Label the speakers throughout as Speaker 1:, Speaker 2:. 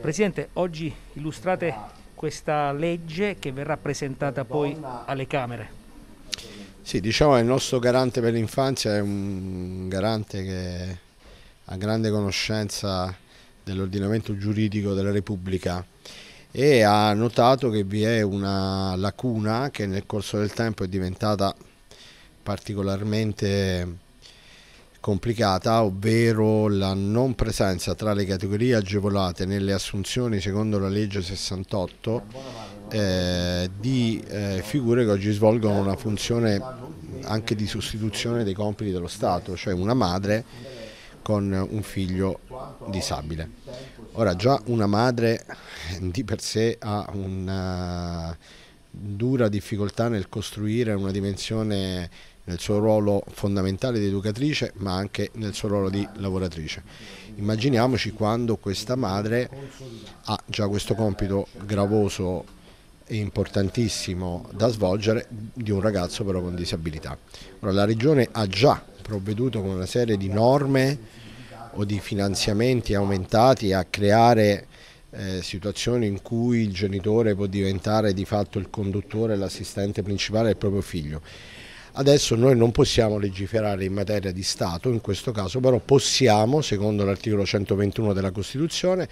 Speaker 1: Presidente, oggi illustrate questa legge che verrà presentata poi alle Camere. Sì, diciamo che il nostro garante per l'infanzia è un garante che ha grande conoscenza dell'ordinamento giuridico della Repubblica e ha notato che vi è una lacuna che nel corso del tempo è diventata particolarmente complicata, ovvero la non presenza tra le categorie agevolate nelle assunzioni secondo la legge 68 eh, di eh, figure che oggi svolgono una funzione anche di sostituzione dei compiti dello Stato, cioè una madre con un figlio disabile. Ora già una madre eh, di per sé ha una dura difficoltà nel costruire una dimensione nel suo ruolo fondamentale di educatrice ma anche nel suo ruolo di lavoratrice. Immaginiamoci quando questa madre ha già questo compito gravoso e importantissimo da svolgere di un ragazzo però con disabilità. Ora, la regione ha già provveduto con una serie di norme o di finanziamenti aumentati a creare eh, situazioni in cui il genitore può diventare di fatto il conduttore, l'assistente principale del proprio figlio. Adesso noi non possiamo legiferare in materia di Stato, in questo caso però possiamo, secondo l'articolo 121 della Costituzione,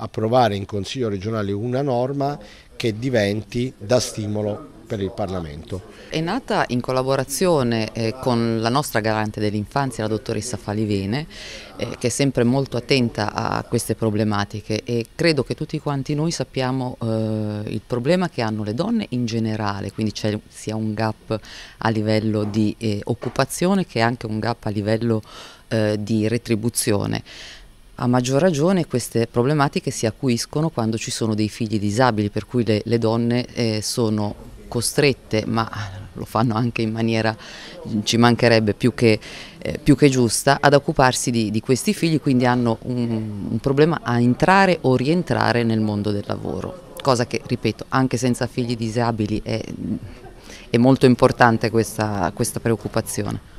Speaker 1: approvare in Consiglio regionale una norma che diventi da stimolo per il Parlamento. È nata in collaborazione eh, con la nostra garante
Speaker 2: dell'infanzia, la dottoressa Falivene, eh, che è sempre molto attenta a queste problematiche e credo che tutti quanti noi sappiamo eh, il problema che hanno le donne in generale, quindi c'è sia un gap a livello di eh, occupazione che anche un gap a livello eh, di retribuzione. A maggior ragione queste problematiche si acuiscono quando ci sono dei figli disabili, per cui le, le donne eh, sono costrette, ma lo fanno anche in maniera, ci mancherebbe più che, eh, più che giusta, ad occuparsi di, di, questi figli, quindi hanno un, un problema a entrare o rientrare nel mondo del lavoro, cosa che, ripeto, anche senza figli disabili è, è molto importante questa, questa preoccupazione.